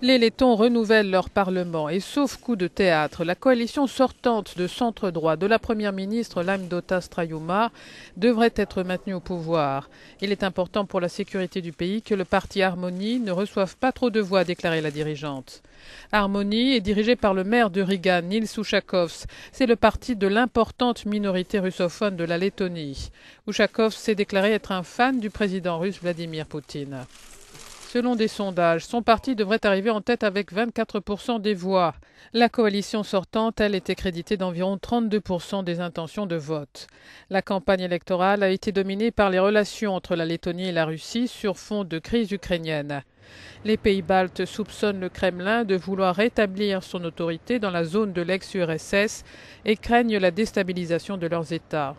Les Lettons renouvellent leur Parlement et sauf coup de théâtre, la coalition sortante de centre-droit de la Première ministre Lamdota Strayuma devrait être maintenue au pouvoir. Il est important pour la sécurité du pays que le parti Harmonie ne reçoive pas trop de voix, déclarait la dirigeante. Harmonie est dirigée par le maire de Riga, Nils Ushakovs. C'est le parti de l'importante minorité russophone de la Lettonie. Ushakovs s'est déclaré être un fan du président russe Vladimir Poutine. Selon des sondages, son parti devrait arriver en tête avec 24% des voix. La coalition sortante, elle, était créditée d'environ 32% des intentions de vote. La campagne électorale a été dominée par les relations entre la Lettonie et la Russie sur fond de crise ukrainienne. Les pays baltes soupçonnent le Kremlin de vouloir rétablir son autorité dans la zone de l'ex-URSS et craignent la déstabilisation de leurs États.